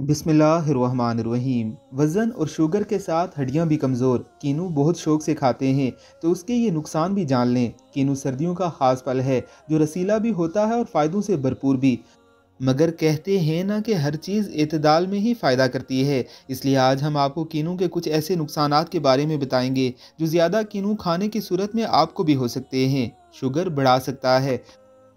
बिसमीम वज़न और शुगर के साथ हड्डियां भी कमज़ोर कीनू बहुत शौक से खाते हैं तो उसके ये नुकसान भी जान लें कीनू सर्दियों का ख़ास पल है जो रसीला भी होता है और फ़ायदों से भरपूर भी मगर कहते हैं ना कि हर चीज़ इतदाल में ही फ़ायदा करती है इसलिए आज हम आपको कीनू के कुछ ऐसे नुकसान के बारे में बताएंगे जो ज़्यादा कीनू खाने की सूरत में आपको भी हो सकते हैं शुगर बढ़ा सकता है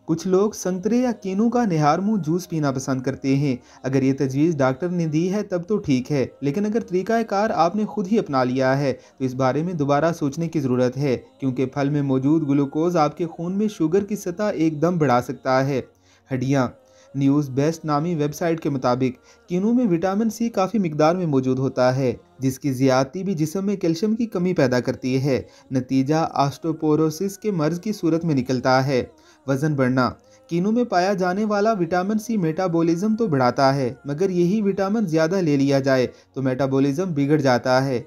कुछ लोग संतरे या केनू का मुँह जूस पीना पसंद करते हैं अगर ये तजवीज़ डॉक्टर ने दी है तब तो ठीक है लेकिन अगर तरीक़ाकार आपने खुद ही अपना लिया है तो इस बारे में दोबारा सोचने की ज़रूरत है क्योंकि फल में मौजूद ग्लूकोज आपके खून में शुगर की सतह एकदम बढ़ा सकता है हड्डियाँ न्यूज़ बेस्ट नामी वेबसाइट के मुताबिक किनू में विटामिन सी काफ़ी मकदार में मौजूद होता है जिसकी ज़्यादती भी जिसम में कैल्शियम की कमी पैदा करती है नतीजा आस्टोपोरोसिस के मर्ज़ की सूरत में निकलता है वजन बढ़ना कीनू में पाया जाने वाला विटामिन सी मेटाबॉलिज्म तो बढ़ाता है मगर यही विटामिन ज़्यादा ले लिया जाए तो मेटाबॉलिज्म बिगड़ जाता है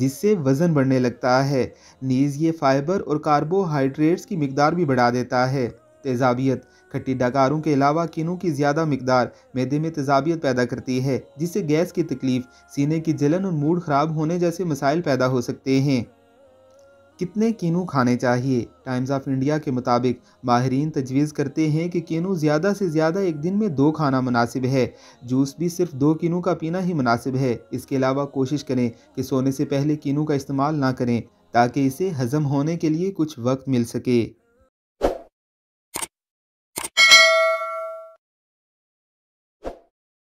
जिससे वज़न बढ़ने लगता है नीज़ ये फाइबर और कार्बोहाइड्रेट्स की मकदार भी बढ़ा देता है तेजाबियत खट्टी डकारों के अलावा किनों की ज़्यादा मकदार मैदे में तेजाबियत पैदा करती है जिससे गैस की तकलीफ़ सीने की जलन और मूड ख़राब होने जैसे मसाइल पैदा हो सकते हैं कितने कीनू खाने चाहिए टाइम्स ऑफ इंडिया के मुताबिक माहरीन तजवीज़ करते हैं कि कीनू ज़्यादा से ज़्यादा एक दिन में दो खाना मुनासिब है जूस भी सिर्फ दो कीनू का पीना ही मुनासिब है इसके अलावा कोशिश करें कि सोने से पहले कीनू का इस्तेमाल ना करें ताकि इसे हज़म होने के लिए कुछ वक्त मिल सके